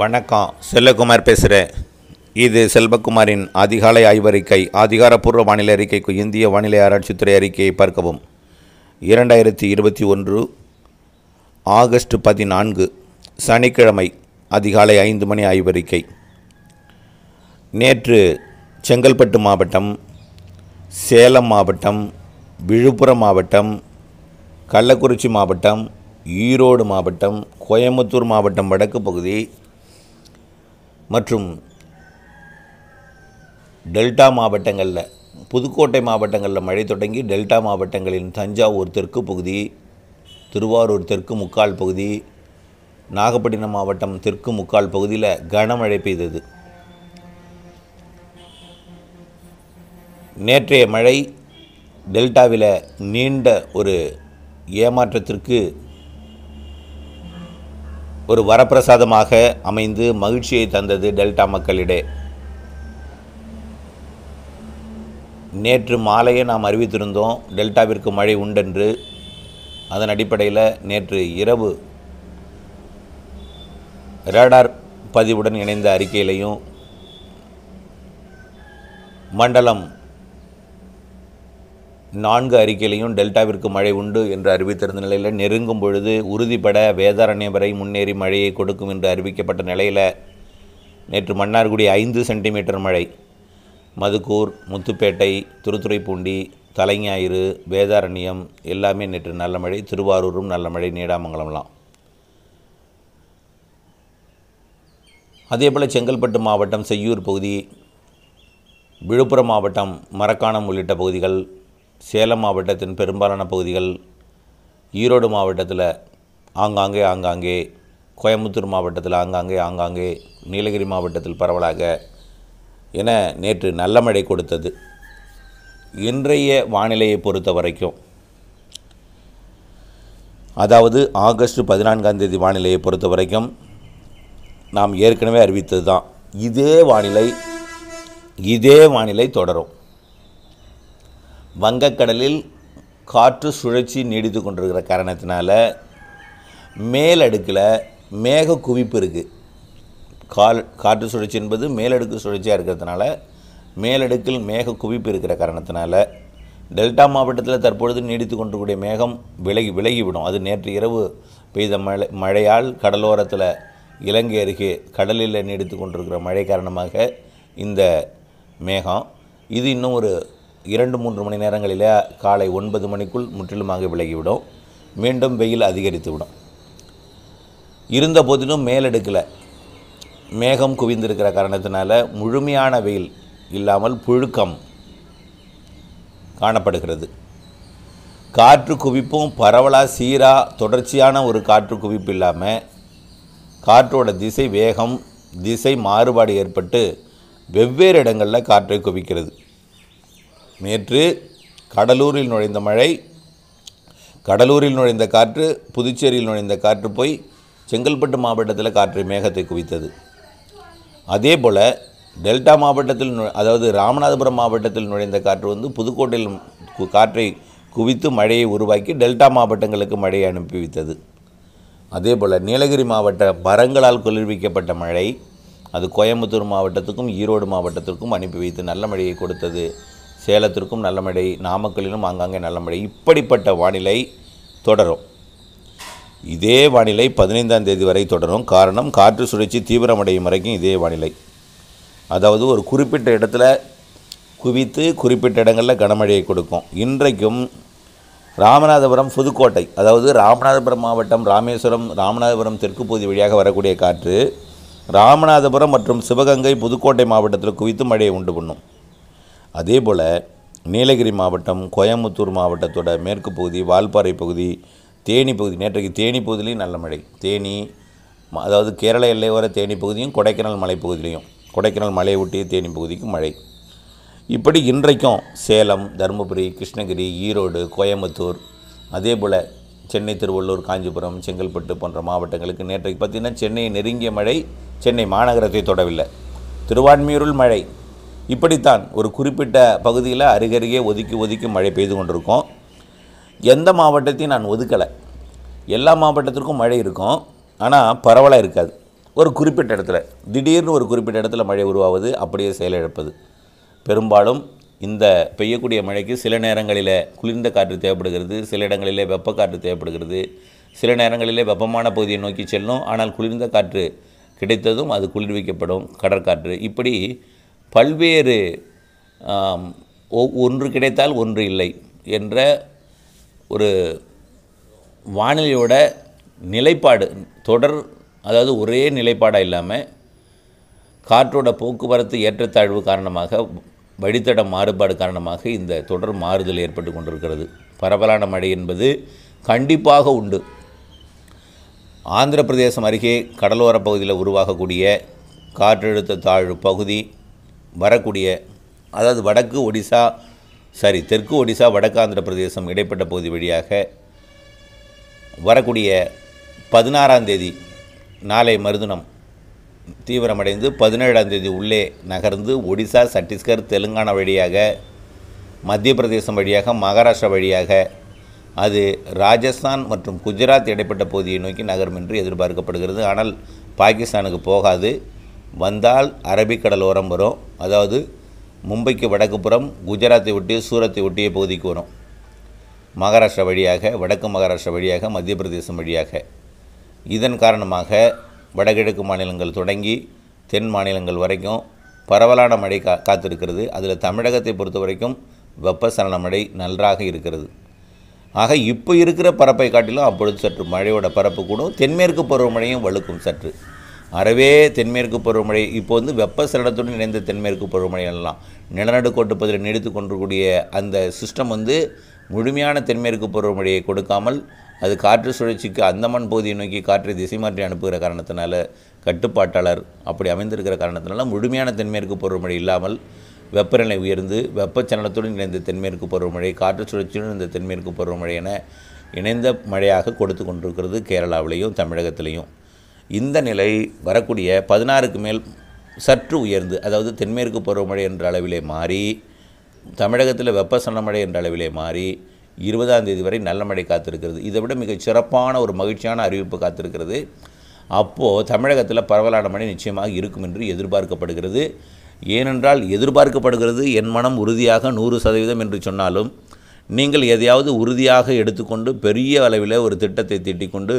வணக்கம் செல்லகுமார் பேசுகிறேன் இது செல்வகுமாரின் அதிகாலை ஆய்வறிக்கை அதிகாரப்பூர்வ வானிலை அறிக்கைக்கு இந்திய வானிலை ஆராய்ச்சித்துறை அறிக்கையை பார்க்கவும் இரண்டாயிரத்தி இருபத்தி ஒன்று ஆகஸ்ட் பதினான்கு சனிக்கிழமை அதிகாலை ஐந்து மணி ஆய்வறிக்கை நேற்று செங்கல்பட்டு மாவட்டம் சேலம் மாவட்டம் விழுப்புரம் மாவட்டம் கள்ளக்குறிச்சி மாவட்டம் ஈரோடு மாவட்டம் கோயம்புத்தூர் மாவட்டம் வடக்கு பகுதி மற்றும் டெல்டா மாவட்டங்களில் புதுக்கோட்டை மாவட்டங்களில் மழை தொடங்கி டெல்டா மாவட்டங்களின் தஞ்சாவூர் தெற்கு பகுதி திருவாரூர் தெற்கு முக்கால் பகுதி நாகப்பட்டினம் மாவட்டம் தெற்கு முக்கால் பகுதியில் கனமழை பெய்தது நேற்றைய மழை டெல்டாவில் நீண்ட ஒரு ஏமாற்றத்திற்கு ஒரு வரப்பிரசாதமாக அமைந்து மகிழ்ச்சியை தந்தது டெல்டா மக்களிடையே நேற்று மாலையே நாம் அறிவித்திருந்தோம் டெல்டாவிற்கு மழை உண்டென்று அதன் அடிப்படையில் நேற்று இரவு ரேடார் பதிவுடன் இணைந்த அறிக்கையிலையும் மண்டலம் நான்கு அறிக்கையிலையும் டெல்டாவிற்கு மழை உண்டு என்று அறிவித்திருந்த நிலையில் நெருங்கும் பொழுது உறுதிப்பட வேதாரண்யம் வரை முன்னேறி மழையை கொடுக்கும் என்று அறிவிக்கப்பட்ட நிலையில் நேற்று மன்னார்குடி ஐந்து சென்டிமீட்டர் மழை மதுக்கூர் முத்துப்பேட்டை திருத்துறைப்பூண்டி தலைஞாயிறு வேதாரண்யம் எல்லாமே நேற்று நல்ல மழை திருவாரூரும் நல்ல மழை நீடாமங்கலம்லாம் அதேபோல் செங்கல்பட்டு மாவட்டம் செய்யூர் பகுதி விழுப்புரம் மாவட்டம் மரக்காணம் உள்ளிட்ட பகுதிகள் சேலம் மாவட்டத்தின் பெரும்பாலான பகுதிகள் ஈரோடு மாவட்டத்தில் ஆங்காங்கே ஆங்காங்கே கோயம்புத்தூர் மாவட்டத்தில் ஆங்காங்கே ஆங்காங்கே நீலகிரி மாவட்டத்தில் பரவலாக என நேற்று நல்ல மழை கொடுத்தது இன்றைய வானிலையை பொறுத்த வரைக்கும் அதாவது ஆகஸ்ட் பதினான்காம் தேதி வானிலையை பொறுத்த வரைக்கும் நாம் ஏற்கனவே அறிவித்தது தான் இதே வானிலை இதே வானிலை தொடரும் வங்கக்கடலில் காற்று சுழற்சி நீடித்து கொண்டிருக்கிற காரணத்தினால மேலடுக்கில் மேக குவிப்பு இருக்குது கால் காற்று சுழற்சி என்பது மேலடுக்கு சுழற்சியாக இருக்கிறதுனால மேலடுக்கில் மேக குவிப்பு இருக்கிற காரணத்தினால டெல்டா மாவட்டத்தில் தற்பொழுது நீடித்து கொண்டிருக்கூடிய மேகம் விலகி விலகிவிடும் அது நேற்று இரவு பெய்த மழை மழையால் கடலோரத்தில் இலங்கை அருகே கடலில் நீடித்து கொண்டிருக்கிற மழை காரணமாக இந்த மேகம் இது இன்னும் ஒரு இரண்டு மூன்று மணி நேரங்களிலே காலை ஒன்பது மணிக்குள் முற்றிலுமாக விலகிவிடும் மீண்டும் வெயில் அதிகரித்துவிடும் இருந்த போதிலும் மேலெடுக்கலை மேகம் குவிந்திருக்கிற காரணத்தினால முழுமையான வெயில் இல்லாமல் புழுக்கம் காணப்படுகிறது காற்று குவிப்பும் பரவலாக சீராக தொடர்ச்சியான ஒரு காற்று குவிப்பு இல்லாமல் காற்றோட திசை வேகம் திசை மாறுபாடு ஏற்பட்டு வெவ்வேறு இடங்களில் காற்றை குவிக்கிறது நேற்று கடலூரில் நுழைந்த மழை கடலூரில் நுழைந்த காற்று புதுச்சேரியில் நுழைந்த காற்று போய் செங்கல்பட்டு மாவட்டத்தில் காற்று மேகத்தை குவித்தது அதே போல் டெல்டா மாவட்டத்தில் அதாவது ராமநாதபுரம் மாவட்டத்தில் நுழைந்த காற்று வந்து புதுக்கோட்டையில் காற்றை குவித்து மழையை உருவாக்கி டெல்டா மாவட்டங்களுக்கு மழையை அனுப்பி வைத்தது அதே போல் நீலகிரி மாவட்ட மரங்களால் குளிர்விக்கப்பட்ட மழை அது கோயம்புத்தூர் மாவட்டத்துக்கும் ஈரோடு மாவட்டத்திற்கும் அனுப்பி வைத்து நல்ல மழையை கொடுத்தது சேலத்திற்கும் நல்ல மழை நாமக்கலிலும் ஆங்காங்கே நல்ல மழை இப்படிப்பட்ட வானிலை தொடரும் இதே வானிலை பதினைந்தாம் தேதி வரை தொடரும் காரணம் காற்று சுழற்சி தீவிரமடையும் வரைக்கும் இதே வானிலை அதாவது ஒரு குறிப்பிட்ட இடத்துல குவித்து குறிப்பிட்ட இடங்களில் கனமழையை கொடுக்கும் இன்றைக்கும் ராமநாதபுரம் புதுக்கோட்டை அதாவது ராமநாதபுரம் மாவட்டம் ராமேஸ்வரம் ராமநாதபுரம் தெற்கு பகுதி வழியாக வரக்கூடிய காற்று ராமநாதபுரம் மற்றும் சிவகங்கை புதுக்கோட்டை மாவட்டத்தில் குவித்து மழையை உண்டு பண்ணும் அதே போல் நீலகிரி மாவட்டம் கோயம்புத்தூர் மாவட்டத்தோட மேற்கு பகுதி வால்பாறை பகுதி தேனி பகுதி நேற்றைக்கு தேனி பகுதியிலையும் நல்ல மழை தேனி அதாவது கேரள எல்லையோர தேனி பகுதியும் கொடைக்கானல் மலைப்பகுதியிலையும் கொடைக்கானல் மலையை ஒட்டிய தேனி பகுதிக்கும் மழை இப்படி இன்றைக்கும் சேலம் தருமபுரி கிருஷ்ணகிரி ஈரோடு கோயம்புத்தூர் அதே போல் சென்னை திருவள்ளூர் காஞ்சிபுரம் செங்கல்பட்டு போன்ற மாவட்டங்களுக்கு நேற்றைக்கு பார்த்திங்கன்னா சென்னையை நெருங்கிய மழை சென்னை மாநகரத்தை தொடவில்லை திருவான்மியூரில் மழை இப்படித்தான் ஒரு குறிப்பிட்ட பகுதியில் அருகருகே ஒதுக்கி ஒதுக்கி மழை பெய்து கொண்டிருக்கோம் எந்த மாவட்டத்தையும் நான் ஒதுக்கலை எல்லா மாவட்டத்திற்கும் மழை இருக்கும் ஆனால் பரவலாக இருக்காது ஒரு குறிப்பிட்ட இடத்துல திடீர்னு ஒரு குறிப்பிட்ட இடத்துல மழை உருவாவது அப்படியே செயலிழப்பது பெரும்பாலும் இந்த பெய்யக்கூடிய மழைக்கு சில நேரங்களில் குளிர்ந்த காற்று தேவைப்படுகிறது சில இடங்களிலே வெப்பக்காற்று தேவைப்படுகிறது சில நேரங்களிலே வெப்பமான பகுதியை நோக்கி செல்லும் ஆனால் குளிர்ந்த காற்று கிடைத்ததும் அது குளிர்விக்கப்படும் கடற்காற்று இப்படி பல்வேறு ஒன்று கிடைத்தால் ஒன்று இல்லை என்ற ஒரு வானிலையோட நிலைப்பாடு தொடர் அதாவது ஒரே நிலைப்பாடாக இல்லாமல் காற்றோட போக்குவரத்து ஏற்றத்தாழ்வு காரணமாக வழித்தட மாறுபாடு காரணமாக இந்த தொடர் மாறுதல் ஏற்பட்டு கொண்டிருக்கிறது பரவலான மழை என்பது கண்டிப்பாக உண்டு ஆந்திர பிரதேசம் அருகே கடலோரப் பகுதியில் உருவாகக்கூடிய காற்றழுத்த தாழ்வு பகுதி வரக்கூடிய அதாவது வடக்கு ஒடிசா சாரி தெற்கு ஒடிசா வடக்கு ஆந்திர பிரதேசம் இடைப்பட்ட பகுதி வழியாக வரக்கூடிய பதினாறாம் தேதி நாளை மறுதினம் தீவிரமடைந்து பதினேழாம் தேதி உள்ளே நகர்ந்து ஒடிசா சத்தீஸ்கர் தெலுங்கானா வழியாக மத்திய பிரதேசம் வழியாக மகாராஷ்டிரா வழியாக அது ராஜஸ்தான் மற்றும் குஜராத் இடைப்பட்ட பகுதியை நோக்கி நகரும் என்று எதிர்பார்க்கப்படுகிறது ஆனால் பாகிஸ்தானுக்கு போகாது வந்தால் அரபிக்கடல் ஓரம் வரும் அதாவது மும்பைக்கு வடக்கு புறம் குஜராத்தை ஒட்டி சூரத்தை ஒட்டிய பகுதிக்கு வரும் மகாராஷ்டிரா வழியாக வடக்கு மகாராஷ்டிரா வழியாக மத்திய பிரதேசம் வழியாக இதன் காரணமாக வடகிழக்கு மாநிலங்கள் தொடங்கி தென் மாநிலங்கள் வரைக்கும் பரவலான மழை கா காத்திருக்கிறது அதில் தமிழகத்தை பொறுத்த வரைக்கும் வெப்பசலன மழை நன்றாக இருக்கிறது ஆக இப்போ இருக்கிற பரப்பை காட்டிலும் அப்பொழுது சற்று மழையோட பரப்பு கூடும் தென்மேற்கு பருவமழையும் வலுக்கும் சற்று அறவே தென்மேற்கு பருவமழை இப்போ வந்து வெப்ப சலனத்துடன் இணைந்த தென்மேற்கு பருவமழை எல்லாம் நிலநடுக்கோட்டு பதில் நீடித்து கொண்டிருக்கூடிய அந்த சிஸ்டம் வந்து முழுமையான தென்மேற்கு பருவமழையை கொடுக்காமல் அது காற்று சுழற்சிக்கு அந்தமான் பகுதியை நோக்கி காற்றை திசை மாற்றி அனுப்புகிற காரணத்தினால கட்டுப்பாட்டாளர் அப்படி அமைந்திருக்கிற காரணத்தினால முழுமையான தென்மேற்கு பருவமழை இல்லாமல் வெப்பநிலை உயர்ந்து வெப்பச்சலனத்துடன் இணைந்த தென்மேற்கு பருவமழை காற்று சுழற்சியுடன் இந்த தென்மேற்கு பருவமழை என இணைந்த மழையாக கொடுத்து கொண்டிருக்கிறது கேரளாவிலையும் தமிழகத்திலையும் இந்த நிலை வரக்கூடிய பதினாறுக்கு மேல் சற்று உயர்ந்து அதாவது தென்மேற்கு பருவமழை என்ற அளவிலே மாறி தமிழகத்தில் வெப்பசனமழை என்ற அளவிலே மாறி இருபதாம் தேதி வரை நல்ல மழை காத்திருக்கிறது இதை விட மிகச் சிறப்பான ஒரு மகிழ்ச்சியான அறிவிப்பு காத்திருக்கிறது அப்போது தமிழகத்தில் பரவலான மழை நிச்சயமாக இருக்கும் என்று எதிர்பார்க்கப்படுகிறது ஏனென்றால் எதிர்பார்க்கப்படுகிறது என் மனம் உறுதியாக நூறு சதவீதம் என்று சொன்னாலும் நீங்கள் எதையாவது உறுதியாக எடுத்துக்கொண்டு பெரிய அளவில் ஒரு திட்டத்தை தீட்டிக்கொண்டு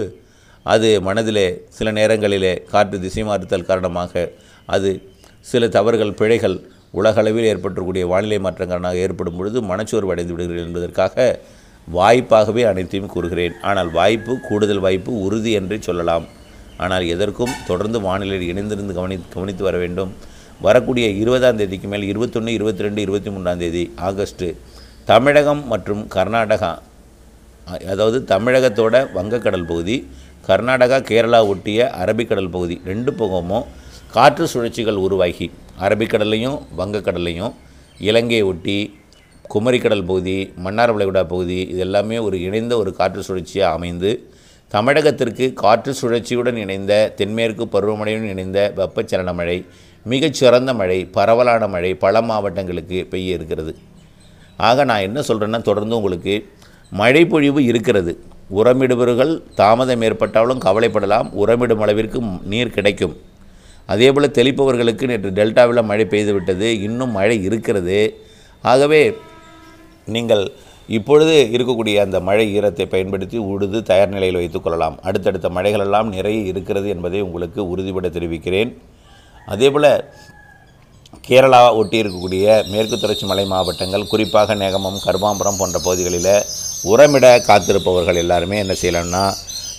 அது மனதிலே சில நேரங்களிலே காற்று திசை மாறுத்தல் காரணமாக அது சில தவறுகள் பிழைகள் உலகளவில் ஏற்பட்டுக்கூடிய வானிலை மாற்றம் காரணமாக ஏற்படும் பொழுது மனச்சோர்வு அடைந்து விடுகிறேன் என்பதற்காக வாய்ப்பாகவே அனைத்தையும் கூறுகிறேன் ஆனால் வாய்ப்பு கூடுதல் வாய்ப்பு உறுதி என்றே சொல்லலாம் ஆனால் எதற்கும் தொடர்ந்து வானிலையில் இணைந்திருந்து கவனி கவனித்து வர வேண்டும் வரக்கூடிய இருபதாம் தேதிக்கு மேல் இருபத்தொன்று இருபத்தி ரெண்டு இருபத்தி மூன்றாம் தேதி ஆகஸ்ட்டு தமிழகம் மற்றும் கர்நாடகா அதாவது தமிழகத்தோட வங்கக்கடல் பகுதி கர்நாடகா கேரளா ஒட்டிய அரபிக்கடல் பகுதி ரெண்டு பக்கமும் காற்று சுழற்சிகள் உருவாகி அரபிக்கடலையும் வங்கக்கடலையும் இலங்கையை ஒட்டி குமரிக்கடல் பகுதி மன்னார் வளைகுடா பகுதி இது எல்லாமே ஒரு இணைந்த ஒரு காற்று சுழற்சியாக அமைந்து தமிழகத்திற்கு காற்று சுழற்சியுடன் இணைந்த தென்மேற்கு பருவமழையுடன் இணைந்த வெப்பச்சலன மழை மிகச்சிறந்த மழை பரவலான மழை பல மாவட்டங்களுக்கு பெய்ய இருக்கிறது ஆக நான் என்ன சொல்கிறேன்னா தொடர்ந்து உங்களுக்கு மழை பொழிவு இருக்கிறது உரமிடுபவர்கள் தாமதம் ஏற்பட்டாலும் கவலைப்படலாம் உரமிடும் அளவிற்கு நீர் கிடைக்கும் அதேபோல் தெளிப்பவர்களுக்கு நேற்று டெல்டாவில் மழை பெய்துவிட்டது இன்னும் மழை இருக்கிறது ஆகவே நீங்கள் இப்பொழுது இருக்கக்கூடிய அந்த மழை ஈரத்தை பயன்படுத்தி உழுது தயார் நிலையில் வைத்துக்கொள்ளலாம் அடுத்தடுத்த மழைகளெல்லாம் நிறைய இருக்கிறது என்பதை உங்களுக்கு உறுதிபட தெரிவிக்கிறேன் அதேபோல் கேரளா ஒட்டி இருக்கக்கூடிய மேற்கு தொடர்ச்சி மலை மாவட்டங்கள் குறிப்பாக நேகமம் கருமாம்புரம் போன்ற பகுதிகளில் உரமிட காத்திருப்பவர்கள் எல்லாருமே என்ன செய்யலாம்னா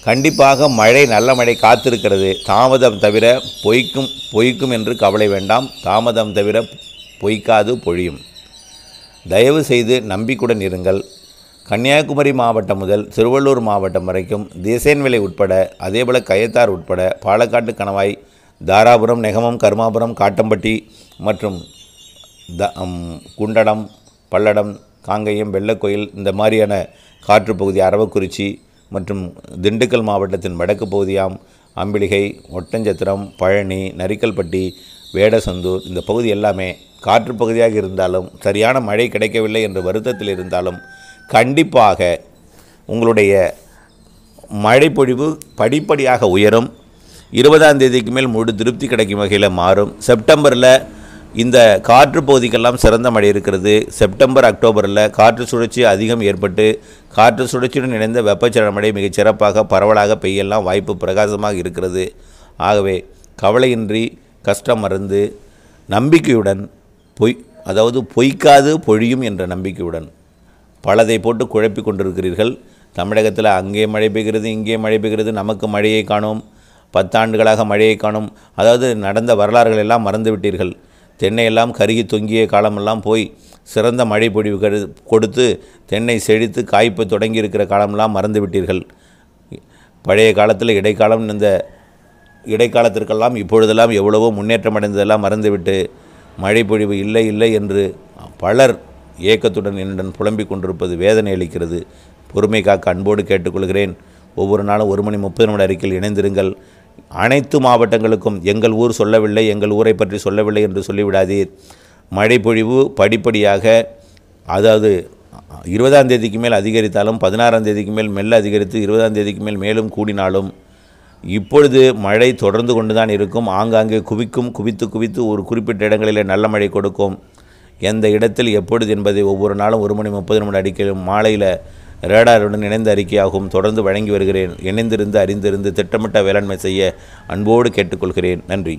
கண்டிப்பாக மழை நல்ல மழை காத்திருக்கிறது தாமதம் தவிர பொய்க்கும் பொய்க்கும் என்று கவலை வேண்டாம் தாமதம் தவிர பொய்க்காது பொழியும் தயவு செய்து நம்பிக்குடன் இருங்கள் கன்னியாகுமரி மாவட்டம் முதல் திருவள்ளூர் மாவட்டம் வரைக்கும் திசைன்விலை உட்பட அதேபோல் கயத்தார் உட்பட பாலக்காட்டு கணவாய் தாராபுரம் நெகமம் கருமாபுரம் காட்டம்பட்டி மற்றும் த குண்டடம் பல்லடம் காங்கையம் வெள்ளக்கோயில் இந்த மாதிரியான காற்றுப்பகுதி அரவக்குறிச்சி மற்றும் திண்டுக்கல் மாவட்டத்தின் வடக்கு பகுதியாம் அம்பிளிகை ஒட்டஞ்சத்திரம் பழனி நரிக்கல்பட்டி வேடசந்தூர் இந்த பகுதி எல்லாமே காற்று பகுதியாக இருந்தாலும் சரியான மழை கிடைக்கவில்லை என்ற வருத்தத்தில் இருந்தாலும் கண்டிப்பாக உங்களுடைய மழைப்பொழிவு படிப்படியாக உயரும் இருபதாம் தேதிக்கு மேல் முழு திருப்தி கிடைக்கும் வகையில் மாறும் செப்டம்பரில் இந்த காற்று பகுதிக்கெல்லாம் சிறந்த மழை இருக்கிறது செப்டம்பர் அக்டோபரில் காற்று சுழற்சி அதிகம் ஏற்பட்டு காற்று சுழற்சியுடன் இணைந்த வெப்பச்சலன மழை மிகச் சிறப்பாக பரவலாக பெய்யலாம் வாய்ப்பு பிரகாசமாக இருக்கிறது ஆகவே கவலையின்றி கஷ்டம் மறந்து நம்பிக்கையுடன் பொய் அதாவது பொய்க்காது பொழியும் என்ற நம்பிக்கையுடன் பலதை போட்டு குழப்பி கொண்டிருக்கிறீர்கள் தமிழகத்தில் அங்கே மழை பெய்கிறது இங்கே மழை பெய்கிறது நமக்கு மழையை காணும் பத்தாண்டுகளாக மழையை காணும் அதாவது நடந்த வரலாறுகள் எல்லாம் மறந்துவிட்டீர்கள் தென்னையெல்லாம் கருகி தொங்கிய காலமெல்லாம் போய் சிறந்த மழை பொழிவு கரு கொடுத்து தென்னை செழித்து காய்ப்பு தொடங்கியிருக்கிற காலமெல்லாம் மறந்துவிட்டீர்கள் பழைய காலத்தில் இடைக்காலம் இந்த இடைக்காலத்திற்கெல்லாம் இப்பொழுதெல்லாம் எவ்வளவோ முன்னேற்றம் அடைந்ததெல்லாம் மறந்துவிட்டு மழை பொழிவு இல்லை இல்லை என்று பலர் ஏக்கத்துடன் என்னுடன் புலம்பிக் கொண்டிருப்பது வேதனை அளிக்கிறது பொறுமை காக்க அன்போடு கேட்டுக்கொள்கிறேன் ஒவ்வொரு நாளும் ஒரு மணி முப்பது நிமிட அறிக்கையில் இணைந்திருங்கள் அனைத்து மாவட்டங்களுக்கும் எங்கள் ஊர் சொல்லவில்லை எங்கள் ஊரை பற்றி சொல்லவில்லை என்று சொல்லிவிடாதீர் மழை பொழிவு படிப்படியாக அதாவது இருபதாம் தேதிக்கு மேல் அதிகரித்தாலும் பதினாறாம் தேதிக்கு மேல் மெல்ல அதிகரித்து இருபதாம் தேதிக்கு மேல் மேலும் கூடினாலும் இப்பொழுது மழை தொடர்ந்து கொண்டு தான் இருக்கும் ஆங்காங்கே குவிக்கும் குவித்து குவித்து ஒரு குறிப்பிட்ட இடங்களில் நல்ல மழை கொடுக்கும் எந்த இடத்தில் எப்பொழுது என்பதை ஒவ்வொரு நாளும் ஒரு மணி முப்பது நிமிடம் அடிக்கலும் மாலையில் ரேடாருடன் இணைந்த அறிக்கையாகவும் தொடர்ந்து வழங்கி வருகிறேன் இணைந்திருந்து அறிந்திருந்து திட்டமிட்ட வேளாண்மை செய்ய அன்போடு கேட்டுக்கொள்கிறேன் நன்றி